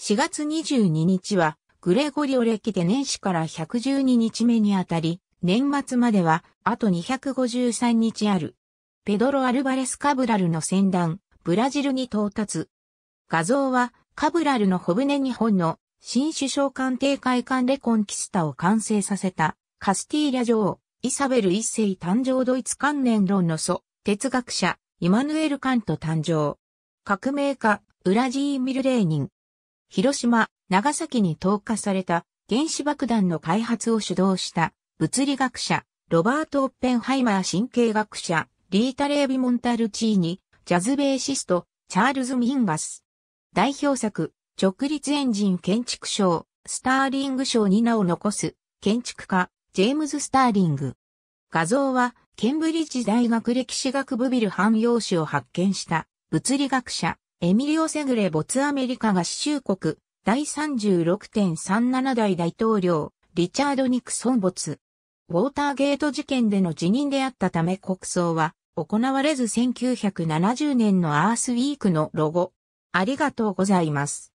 4月22日は、グレゴリオ歴で年始から112日目にあたり、年末までは、あと253日ある。ペドロ・アルバレス・カブラルの戦団、ブラジルに到達。画像は、カブラルの小舟日本の、新首相官邸会館レコンキスタを完成させた、カスティーリャ女王、イサベル一世誕生ドイツ関連論の祖、哲学者、イマヌエル・カント誕生。革命家、ウラジーミル・レーニン。広島、長崎に投下された原子爆弾の開発を主導した物理学者、ロバート・オッペンハイマー神経学者、リータ・レービ・モンタルチーニ、ジャズベーシスト、チャールズ・ミンガス。代表作、直立エンジン建築賞、スターリング賞に名を残す、建築家、ジェームズ・スターリング。画像は、ケンブリッジ大学歴史学部ビル汎用紙を発見した、物理学者、エミリオ・セグレボツアメリカ合衆国、第36.37代大統領、リチャード・ニクソン没。ウォーターゲート事件での辞任であったため国葬は行われず1970年のアースウィークのロゴ。ありがとうございます。